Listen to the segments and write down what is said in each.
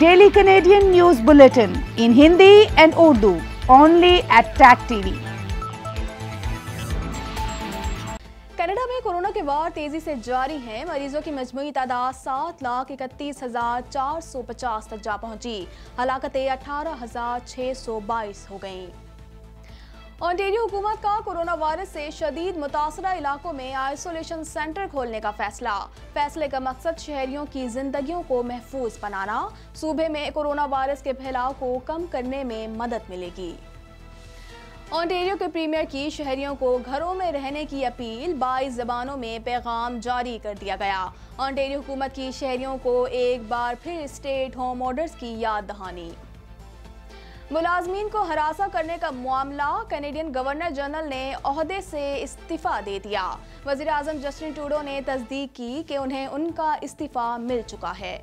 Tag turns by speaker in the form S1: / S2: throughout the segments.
S1: Daily Canadian news bulletin in Hindi and Urdu only at Tag TV Canada में corona के वार तेजी से जारी हैं मरीजों की मजमू तादाद सात लाख इकतीस हजार चार सौ पचास तक जा पहुंची हलाकतें अठारह हजार छह सौ बाईस हो गईं। ऑन्टेरियो हुकूमत का कोरोना वायरस से शदीद मुतासरा इलाकों में आइसोलेशन सेंटर खोलने का फैसला फैसले का मकसद शहरियों की जिंदगियों को महफूज बनाना सूबे में कोरोना वायरस के फैलाव को कम करने में मदद मिलेगी ऑन्टेरियो के प्रीमियर की शहरियों को घरों में रहने की अपील बाईस जबानों में पैगाम जारी कर दिया गया ऑन्टेरियो हुकूमत की शहरियों को एक बार फिर स्टेट होम ऑर्डर्स की याद दहानी मुलाजमीन को हरासा करने का मामला कैनेडियन गवर्नर जनरल ने अहदे से इस्तीफ़ा दे दिया वजीर अजम जस्टिन टूडो ने तस्दीक की कि उन्हें उनका इस्तीफ़ा मिल चुका है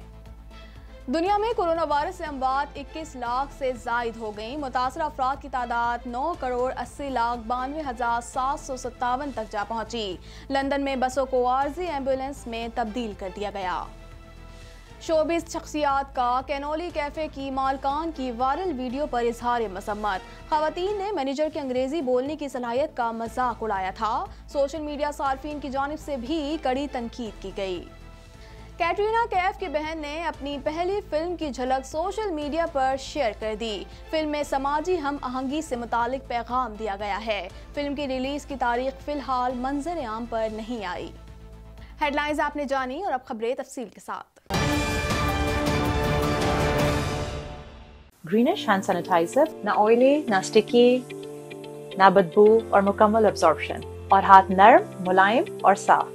S1: दुनिया में कोरोना वायरस से अमवात 21 लाख से जायद हो गई मुतासर अफराद की तादाद 9 करोड़ 80 लाख बानवे हज़ार सात सौ सत्तावन तक जा पहुंची लंदन में बसों को आर्जी एम्बुलेंस में तब्दील कर दिया गया शोबिस शख्सियात का कैनोली कैफ़े की मालकान की वायरल वीडियो पर इजहार मसम्मत खातन ने मैनेजर के अंग्रेज़ी बोलने की सलाहियत का मजाक उड़ाया था सोशल मीडिया सार्फिन की जानब से भी कड़ी तनकीद की गई कैटरीना कैफ की बहन ने अपनी पहली फिल्म की झलक सोशल मीडिया पर शेयर कर दी फिल्म में समाजी हम आहंगी से मुतालिक पैगाम दिया गया है फिल्म की रिलीज की तारीख फिलहाल मंजर आम पर नहीं आई हेडलाइंस आपने जानी और अब खबरें तफसील के साथ
S2: greenish hand sanitizer, ना oily, ना sticky, ना बदबू और मुकम्मल absorption और हाथ नर्म मुलायम और साफ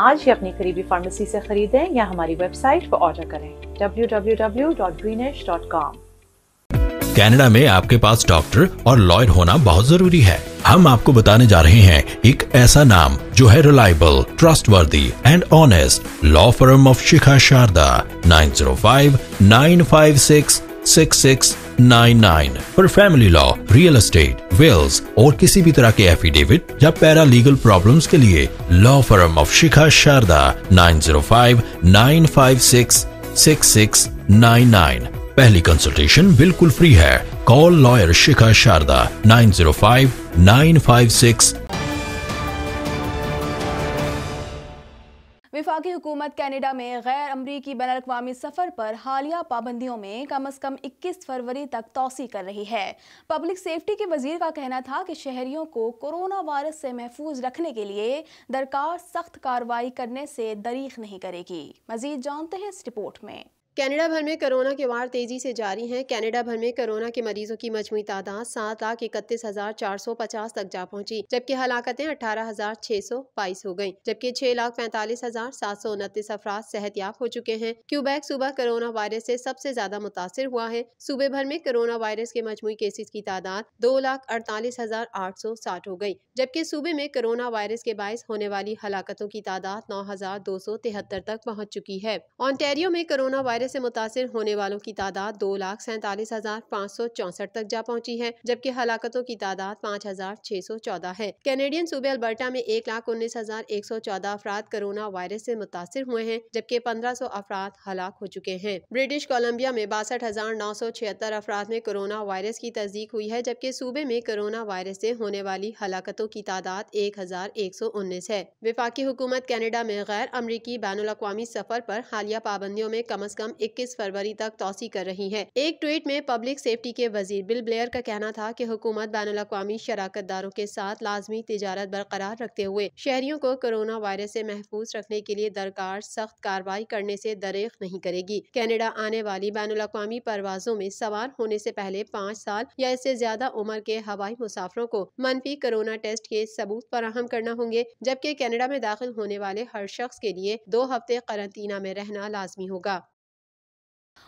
S2: आज ही अपनी करीबी फार्मेसी से खरीदें या हमारी वेबसाइट पर ऑर्डर करें www.greenish.com
S1: कनाडा में आपके पास डॉक्टर और लॉयर होना बहुत जरूरी है हम आपको बताने जा रहे हैं एक ऐसा नाम जो है reliable trustworthy and honest law firm of Shikha Sharda nine zero five nine five six 6699 पर family law real estate wills और किसी भी तरह के एफिडेविट या पैरा लीगल प्रॉब्लम के लिए law firm of Shikha Sharda 9059566699 पहली कंसल्टेशन बिल्कुल फ्री है call lawyer Shikha Sharda nine zero five nine five six वफाक हुकूमत कैनेडा में गैर अमरीकी बैन अवी सफ़र पर हालिया पाबंदियों में कम अज़ कम इक्कीस फरवरी तक तोसी कर रही है पब्लिक सेफ्टी के वजीर का कहना था कि शहरियों को कोरोना वायरस से महफूज रखने के लिए दरकार सख्त कार्रवाई करने से दरीक नहीं करेगी मजीद जानते हैं इस रिपोर्ट में
S2: कनाडा भर में कोरोना के वार तेज़ी से जारी हैं कनाडा भर में कोरोना के मरीजों की मजमू तादाद सात लाख इकतीस हज़ार चार सौ पचास तक जा पहुंची जबकि हलाकतें अठारह हज़ार छह सौ बाईस हो गयी जबकि छह लाख पैंतालीस हज़ार सात सौ उनतीस अफराज याब हो चुके हैं क्यूबैक सूबा कोरोना वायरस से सबसे ज़्यादा मुतासर हुआ है सूबे भर में कोरोना वायरस के मजमू केसेज की तादाद दो लाख अड़तालीस हज़ार आठ सौ साठ हो गयी जबकि सूबे में कोरोना वायरस के बायस होने वाली हलाकतों की तादाद नौ हज़ार दो सौ तिहत्तर तक पहुँच चुकी है ऑन्टेरियो में कोरोना वायरस वायरस से मुतासर होने वालों की तादाद दो लाख सैंतालीस हजार पाँच सौ चौंसठ तक जा पहुंची है जबकि हलाकतों की तादाद पाँच हजार छह सौ चौदह है कैनेडियन सूबे अल्बर्टा में एक लाख उन्नीस हजार एक सौ चौदह अफराद कोरोना वायरस से मुतासर हुए हैं जबकि पंद्रह सौ अफराद हलाक हो चुके हैं ब्रिटिश कोलम्बिया में बासठ हजार नौ सौ छिहत्तर अफराद में कोरोना वायरस की तस्दीक हुई है जबकि सूबे में कोरोना वायरस से होने वाली हलाकतों की तादाद एक हजार एक सौ उन्नीस है विफाकी हुकूमत कैनेडा में गैर अमरीकी बैन अवी सफर पर हालिया पाबंदियों में कम अज कम इक्कीस फरवरी तक तोसी कर रही है एक ट्वीट में पब्लिक सेफ्टी के वजीर बिल ब्लेयर का कहना था की हुकूमत बैन अवी शराकत दारों के साथ लाजमी तजारत बरकरार रखते हुए शहरियों को कोरोना वायरस ऐसी महफूज रखने के लिए दरकार सख्त कार्रवाई करने ऐसी दरेख नहीं करेगी कैनेडा आने वाली बैन अवी परवाजों में सवार होने ऐसी पहले पाँच साल या इससे ज्यादा उम्र के हवाई मुसाफरों को मनफी कोरोना टेस्ट के सबूत फराहम करना होंगे जबकि कैनेडा में दाखिल होने वाले हर शख्स के लिए दो हफ्ते करंतना में रहना लाजमी होगा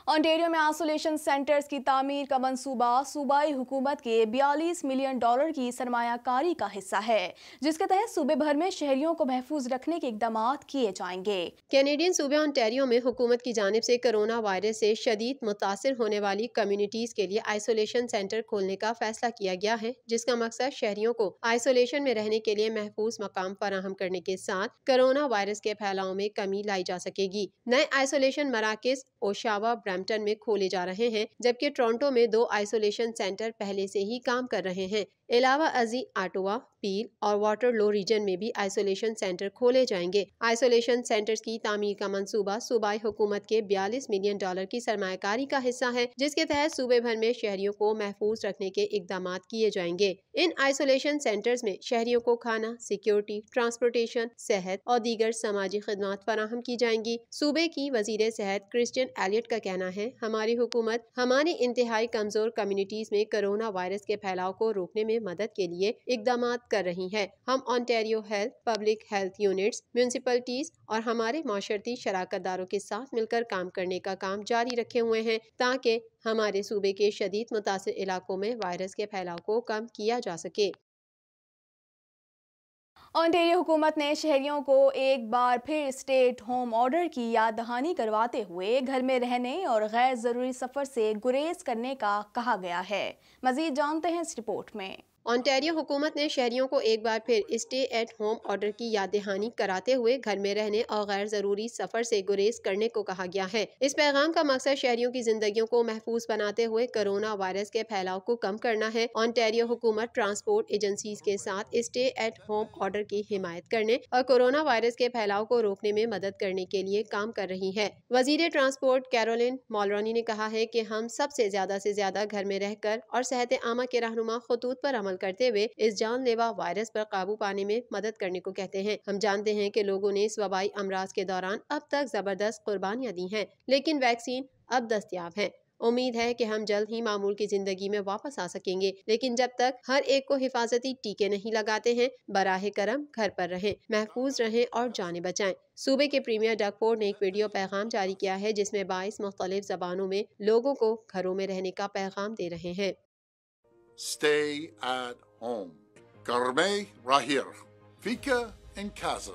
S2: ऑन्टेरियो में आइसोलेशन सेंटर्स की तामीर का मंसूबा सूबाई हुकूमत के
S1: 42 मिलियन डॉलर की सरमाकारी का हिस्सा है जिसके तहत सूबे भर में शहरियों को महफूज
S2: रखने के इकदाम किए जाएंगे कैनेडियन सूबे ऑन्टेरियो में हुकूमत की जानब से कोरोना वायरस से शदीद मुतासर होने वाली कम्युनिटीज के लिए आइसोलेशन सेंटर खोलने का फैसला किया गया है जिसका मकसद शहरियों को आइसोलेशन में रहने के लिए महफूज मकाम फराहम करने के साथ कोरोना वायरस के फैलाव में कमी लाई जा सकेगी नए आइसोलेशन मराकज ओशावा ब्रैम्पटन में खोले जा रहे हैं जबकि टोरंटो में दो आइसोलेशन सेंटर पहले से ही काम कर रहे हैं इलावा अजी आटोवा पील और वाटरलो रीजन में भी आइसोलेशन सेंटर खोले जाएंगे आइसोलेशन सेंटर्स की तामीर का मंसूबा सूबाई हुकूमत के 42 मिलियन डॉलर की सरमाकारी का हिस्सा है जिसके तहत सूबे भर में शहरियों को महफूज रखने के इकदाम किए जाएंगे इन आइसोलेशन सेंटर्स में शहरियों को खाना सिक्योरिटी ट्रांसपोर्टेशन सेहत और दीगर समाजी खदमात फराहम की जाएंगी सूबे की वजीर सेहत क्रिस्टन एलियट का कहना है हमारी हुकूमत हमारी इंतहाई कमजोर कम्यूनिटीज में कोरोना वायरस के फैलाव को रोकने में में मदद के लिए इकदाम कर रही है हम Ontario health public health unit municipalities और हमारे माशर्ती शराकत दारों के साथ मिलकर काम करने का काम जारी रखे हुए हैं ताकि हमारे सूबे के शदीद मुतासर इलाकों में वायरस के फैलाव को कम किया जा सके ऑन्टेरियो हुकूमत ने शहरियों
S1: को एक बार फिर स्टेट होम ऑर्डर की याद दहानी करवाते हुए घर में रहने
S2: और गैर ज़रूरी सफ़र से गुरेज करने का कहा गया है मज़ीद जानते हैं इस रिपोर्ट में ऑनटेरियो हुकूमत ने शहरियों को एक बार फिर स्टे एट होम ऑर्डर की याद दहानी कराते हुए घर में रहने और गैर ज़रूरी सफ़र से गुरेज करने को कहा गया है इस पैगाम का मकसद शहरियों की जिंदगियों को महफूज बनाते हुए कोरोना वायरस के फैलाव को कम करना है ऑनटेरियो हुकूमत ट्रांसपोर्ट एजेंसी के साथ स्टे एट होम ऑर्डर की हिमायत करने और कोरोना वायरस के फैलाव को रोकने में मदद करने के लिए काम कर रही है वजीर ट्रांसपोर्ट कैरोलिन मॉलरानी ने कहा है की हम सबसे ज्यादा ऐसी ज्यादा घर में रहकर और सेहत आमा के रहनुमा खतूत आरोप अमल इस्तेमाल करते हुए इस जानलेवा वायरस पर काबू पाने में मदद करने को कहते हैं हम जानते हैं कि लोगों ने इस वबाई अमराज के दौरान अब तक जबरदस्त कुर्बानियाँ दी हैं लेकिन वैक्सीन अब दस्तियाब है उम्मीद है कि हम जल्द ही मामूल की जिंदगी में वापस आ सकेंगे लेकिन जब तक हर एक को हिफाजती टीके नहीं लगाते हैं बराह करम घर पर रहें महफूज रहें और जाने बचाएं सूबे के प्रीमियर डकफोर्ड ने एक वीडियो पैगाम जारी किया है जिसमें बाईस मुख्तलिफ जबानों में लोगों को घरों में रहने का पैगाम दे रहे हैं stay
S1: at home. Garme Rahir, Fika in Kaza.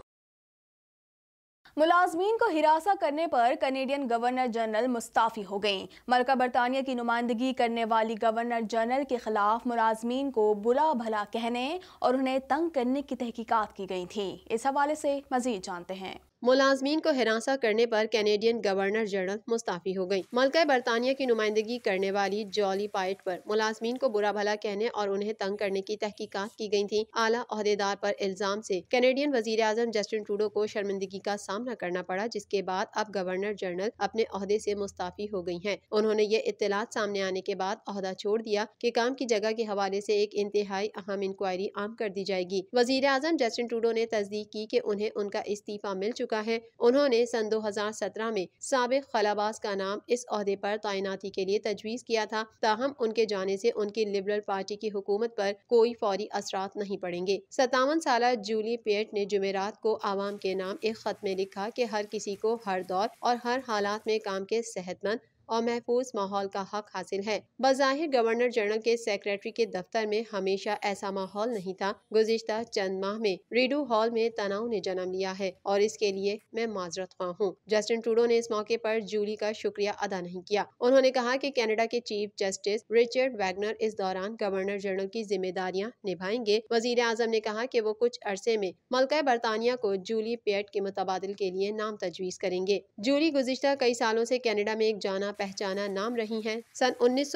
S1: मुलाजमीन को हिरासा करने पर कनेडियन गवर्नर जनरल मुस्ताफ़ी हो गईं मलका बरतानिया की नुमाइंदगी करने वाली गवर्नर जनरल के खिलाफ मुलाजमीन को बुरा भला कहने और उन्हें तंग करने की तहकीकात की गई थी इस हवाले से
S2: मजीद जानते हैं मुलाजमीन को हिरासा करने पर कैनेडियन गवर्नर जनरल मुस्ताफ़ी हो गई मलका बरतानिया की नुमाइंदगी करने वाली जॉली पाइट पर मुलाजमीन को बुरा भला कहने और उन्हें तंग करने की तहकीकात की गई थी आला अहदेदार पर इल्ज़ाम से कैनेडियन वजीर अजम जस्टिन ट्रूडो को शर्मिंदगी का सामना करना पड़ा जिसके बाद अब गवर्नर जनरल अपने अहदे से मुस्ताफ़ी हो गई हैं उन्होंने ये इतलात सामने आने के बाद अहदा छोड़ दिया की काम की जगह के हवाले ऐसी एक इंतहाई अहम इंक्वायरी आम कर दी जाएगी वजीर आजम जस्टिन ट्रूडो ने तस्दीक की उन्हें उनका इस्तीफा मिल चुका चुका है उन्होंने सन 2017 में सबक खलाबाज का नाम इस अहदे पर तैनाती के लिए तजवीज़ किया था ताहम उनके जाने से उनकी लिबरल पार्टी की हुकूमत पर कोई फौरी असरात नहीं पड़ेंगे सतावन साल जूली पेट ने जुमेरात को आवाम के नाम एक खत में लिखा कि हर किसी को हर दौर और हर हालात में काम के सेहतमंद और महफूज माहौल का हक हासिल है बज़ाहिर गवर्नर जनरल के सेक्रेटरी के दफ्तर में हमेशा ऐसा माहौल नहीं था गुजशत चंद माह में रेडू हॉल में तनाव ने जन्म लिया है और इसके लिए मैं माजरत खा हूँ जस्टिन ट्रूडो ने इस मौके आरोप जूली का शुक्रिया अदा नहीं किया उन्होंने कहा की कैनेडा के चीफ जस्टिस रिचर्ड वैगनर इस दौरान गवर्नर जनरल की जिम्मेदारियाँ निभाएंगे वजीर आजम ने कहा की वो कुछ अरसे में मलका बरतानिया को जूली पेट के मुतबादल के लिए नाम तजवीज़ करेंगे जूली गुजशत कई सालों ऐसी कैनेडा में एक जाना पहचाना नाम रही हैं सन उन्नीस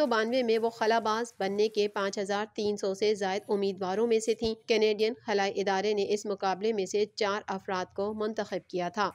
S2: में वो खलाबाज बनने के 5,300 से जायद उम्मीदवारों में से थीं कैनेडियन खलाई इदारे ने इस मुकाबले में से चार अफराद को मंतखब किया था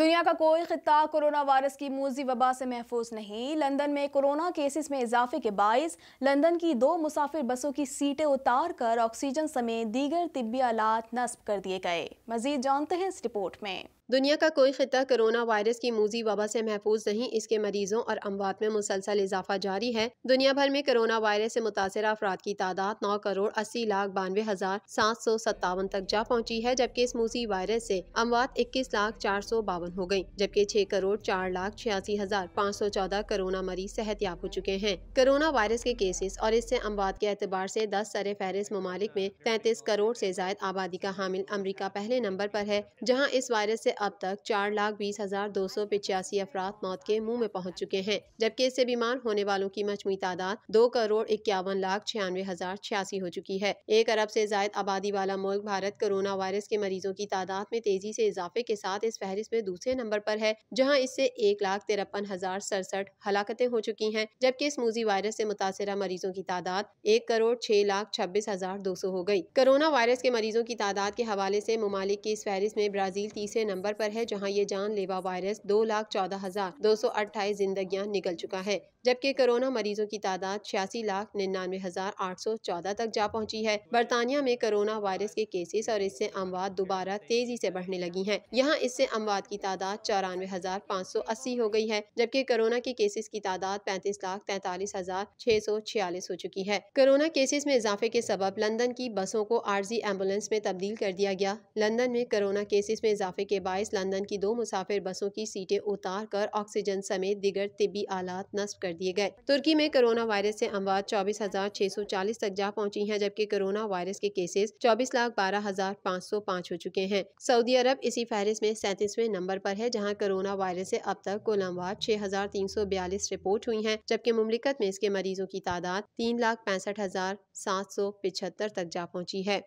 S2: दुनिया का कोई खिता कोरोना वायरस की मूजी वबा से
S1: महफूज नहीं लंदन में कोरोना केसेस में इजाफे के बायस लंदन की दो मुसाफिर बसों की
S2: सीटें उतार कर ऑक्सीजन समेत दीगर तिब्बी आलात नस्ब कर दिए गए मजीद जानते हैं इस रिपोर्ट में दुनिया का कोई खत्ता कोरोना वायरस की मूजी वबा से महफूज नहीं इसके मरीजों और अमवात में मुसलसल इजाफा जारी है दुनिया भर में कोरोना वायरस से मुतासर अफराद की तादाद नौ करोड़ अस्सी लाख बानवे हजार सात सौ सत्तावन तक जा पहुँची है जबकि इस मूजी वायरस से अमवात इक्कीस लाख चार सौ बावन हो गयी जबकि छह करोड़ चार लाख छियासी हजार पाँच सौ चौदह कोरोना मरीज सेहत याब हो चुके हैं कोरोना वायरस के केसेस और इससे अमवात के एतबार ऐसी दस सर फहरिस्त ममालिक में तैतीस करोड़ ऐसी जायद आबादी का हामिल अमरीका पहले नंबर आरोप है जहाँ इस वायरस ऐसी अब तक चार लाख बीस हजार दो सौ पिचासी अफराद मौत के मुंह में पहुंच चुके हैं जबकि इससे बीमार होने वालों की मजमू तादाद दो करोड़ इक्यावन लाख छियानवे हजार छियासी हो चुकी है एक अरब से जायद आबादी वाला मुल्क भारत कोरोना वायरस के मरीजों की तादाद में तेजी से इजाफे के साथ इस फहरिस्त में दूसरे नंबर पर है जहाँ इससे एक लाख तिरपन हजार सड़सठ हलाकतें हो चुकी हैं जबकि इस मूजी वायरस से मुतासरा मरीजों की तादाद एक करोड़ छह लाख छब्बीस हजार दो सौ हो गयी कोरोना वायरस के मरीजों की तादाद के हवाले से ममालिक की इस फहरिस्त में ब्राजील तीसरे नंबर कगार पर है जहां ये जानलेवा वायरस दो लाख चौदह हजार दो सौ अट्ठाईस जिंदगी निकल चुका है जबकि कोरोना मरीजों की तादाद छियासी लाख निन्यानवे हजार आठ सौ चौदह तक जा पहुंची है बरतानिया में कोरोना वायरस के केसेस और इससे अमवात दोबारा तेजी से बढ़ने लगी हैं। यहाँ इससे अमवात की तादाद चौरानवे हजार पाँच सौ अस्सी हो गई है जबकि कोरोना के केसेस की तादाद पैंतीस लाख तैतालीस हजार छह सौ छियालीस हो चुकी है कोरोना केसेस में इजाफे के सबब लंदन की बसों को आरजी एम्बुलेंस में तब्दील कर दिया गया लंदन में कोरोना केसेस में इजाफे के बाद बाईस लंदन की दो मुसाफिर बसों की सीटें उतार कर ऑक्सीजन समेत दिगर तिबी आलात नस्ब कर दिए गए तुर्की में कोरोना वायरस से अमवात चौबीस हजार छह सौ चालीस तक जा पहुंची हैं जबकि कोरोना वायरस के केसेस चौबीस लाख बारह हजार पाँच सौ पाँच हो चुके हैं सऊदी अरब इसी फहरिस्त में सैंतीसवें नंबर पर है जहाँ कोरोना वायरस से अब तक कुल अमवात छह हजार तीन सौ बयालीस रिपोर्ट हुई है जबकि मुमलिकत में इसके मरीजों की तादाद तीन लाख पैंसठ हजार सात सौ पिछहत्तर तक जा पहुँची है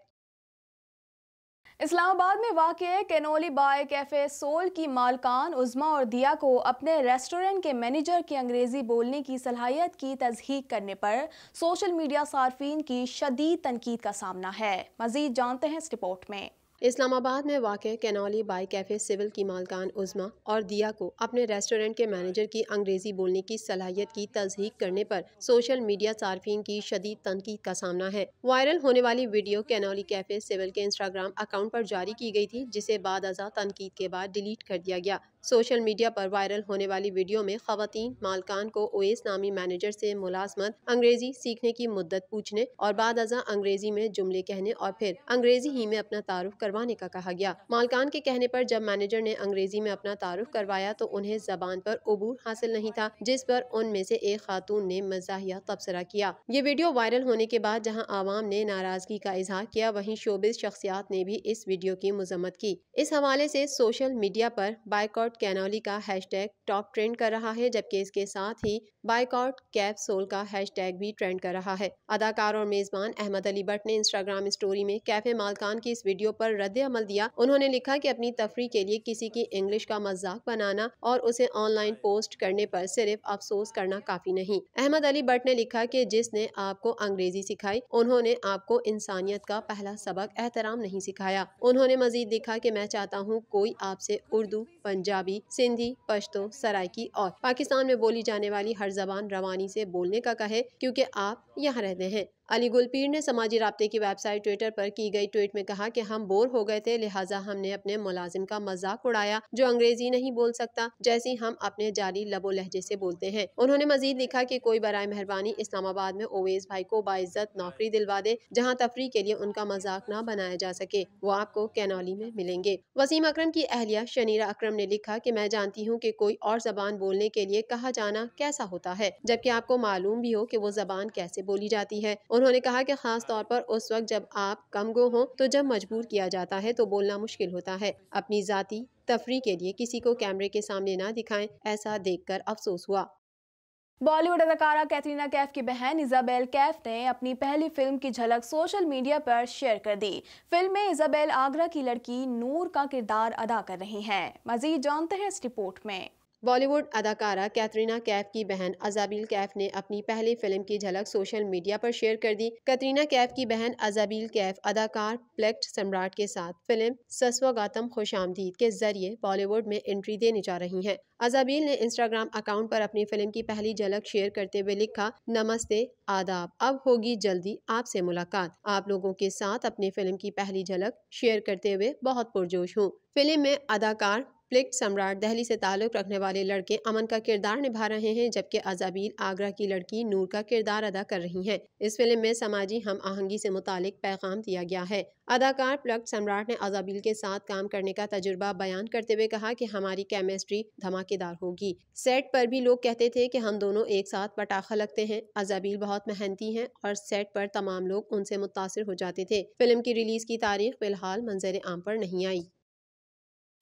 S2: इस्लामाबाद में वाक़
S1: कैनोली बाय कैफ़े सोल की मालकान उज़मा और दिया को अपने रेस्टोरेंट के मैनेजर की अंग्रेज़ी बोलने की सलाहियत की तजहीक करने पर सोशल मीडिया सार्फिन की
S2: शदीद तनकीद का सामना है मज़ीद जानते हैं इस रिपोर्ट में इस्लामाबाद में वाक़ कैनौली बाई कैफ़े सिविल की मालकान उज़मा और दिया को अपने रेस्टोरेंट के मैनेजर की अंग्रेज़ी बोलने की सलाहियत की तस्दीक करने पर सोशल मीडिया सार्फिन की शदीद तनकीद का सामना है वायरल होने वाली वीडियो कैनौली कैफ़े सिविल के इंस्टाग्राम अकाउंट पर जारी की गई थी जिसे बाद अजा तनकीद के बाद डिलीट कर दिया गया सोशल मीडिया पर वायरल होने वाली वीडियो में खातन मालकान को ओएस नामी मैनेजर से मुलाजमत अंग्रेजी सीखने की मुद्दत पूछने और बाद अजा अंग्रेजी में जुमले कहने और फिर अंग्रेजी ही में अपना तारुफ करवाने का कहा गया मालकान के कहने पर जब मैनेजर ने अंग्रेजी में अपना तारुफ करवाया तो उन्हें जबान पर अबूर हासिल नहीं था जिस पर उनमें से एक खातून ने मजा तबसरा किया ये वीडियो वायरल होने के बाद जहाँ आवाम ने नाराजगी का इजहार किया वही शोबिस शख्सियात ने भी इस वीडियो की मजम्मत की इस हवाले ऐसी सोशल मीडिया आरोप बाइकआउट बॉयकॉट कैनोली का हैशटैग टॉप ट्रेंड कर रहा है जबकि इसके साथ ही बायकॉट कैप सोल का हैशटैग भी ट्रेंड कर रहा है अदाकार और मेजबान अहमद अली भट्ट ने इंस्टाग्राम स्टोरी में कैफे मालकान की इस वीडियो पर रद्द अमल दिया उन्होंने लिखा कि अपनी तफरी के लिए किसी की इंग्लिश का मजाक बनाना और उसे ऑनलाइन पोस्ट करने पर सिर्फ अफसोस करना काफी नहीं अहमद अली भट्ट ने लिखा कि जिसने आपको अंग्रेजी सिखाई उन्होंने आपको इंसानियत का पहला सबक एहतराम नहीं सिखाया उन्होंने मजीद लिखा की मैं चाहता हूँ कोई आपसे उर्दू पंजाबी पंजाबी सिंधी पश्तो सराइकी और पाकिस्तान में बोली जाने वाली हर जबान रवानी से बोलने का कहे क्योंकि आप यहाँ रहते हैं अली गुलपीर ने समाजी रबते की वेबसाइट ट्विटर पर की गई ट्वीट में कहा कि हम बोर हो गए थे लिहाजा हमने अपने मुलाजिम का मजाक उड़ाया जो अंग्रेजी नहीं बोल सकता जैसी हम अपने जारी लबो लहजे से बोलते हैं उन्होंने मजीद लिखा कि कोई बरए मेहरबानी इस्लामाबाद में ओवेस भाई को बाइज्जत नौकरी दिलवा दे जहाँ तफरी के लिए उनका मजाक न बनाया जा सके वो आपको कैनौली में मिलेंगे वसीम अक्रम की अहलिया शनीरा अक्रम ने लिखा की मैं जानती हूँ की कोई और जबान बोलने के लिए कहा जाना कैसा होता है जबकि आपको मालूम भी हो की वो जबान कैसे बोली जाती है उन्होंने कहा कि खास तौर पर उस वक्त जब आप कम गो हों तो जब मजबूर किया जाता है तो बोलना मुश्किल होता है अपनी जाति तफरी के लिए किसी को कैमरे के सामने ना दिखाएं ऐसा देखकर अफसोस हुआ बॉलीवुड अदाकारा कैटरीना कैफ की बहन इजाबेल कैफ ने अपनी पहली फिल्म की
S1: झलक सोशल मीडिया पर शेयर कर दी फिल्म में इजाबेल आगरा की लड़की नूर का किरदार
S2: अदा कर रही हैं मजीद जानते हैं इस रिपोर्ट में बॉलीवुड अदाकारा कैटरीना कैफ की बहन अजाबील कैफ ने अपनी पहली फिल्म की झलक सोशल मीडिया पर शेयर कर दी कैटरीना कैफ की बहन अजाबील कैफ अदाकार प्लेक्ट सम्राट के साथ फिल्म गौतम खुशामदीद के जरिए बॉलीवुड में एंट्री देने जा रही हैं अजाबील ने इंस्टाग्राम अकाउंट पर अपनी फिल्म की पहली झलक शेयर करते हुए लिखा नमस्ते आदाब अब होगी जल्दी आपसे मुलाकात आप लोगों के साथ अपनी फिल्म की पहली झलक शेयर करते हुए बहुत पुरजोश हूँ फिल्म में अदाकार प्लेट सम्राट दहली से ताल्लुक़ रखने वाले लड़के अमन का किरदार निभा रहे हैं जबकि अजाबील आगरा की लड़की नूर का किरदार अदा कर रही हैं इस फिल्म में समाजी हम आहंगी से मुतालिक पैगाम दिया गया है अदाकार प्लग सम्राट ने अजाबील के साथ काम करने का तजुर्बा बयान करते हुए कहा कि हमारी केमिस्ट्री धमाकेदार होगी सेट पर भी लोग कहते थे कि हम दोनों एक साथ पटाखा लगते हैं अजाबील बहुत मेहनती हैं और सेट पर तमाम लोग उनसे मुतासर हो जाते थे फिल्म की रिलीज की तारीख फिलहाल मंजर आम पर नहीं आई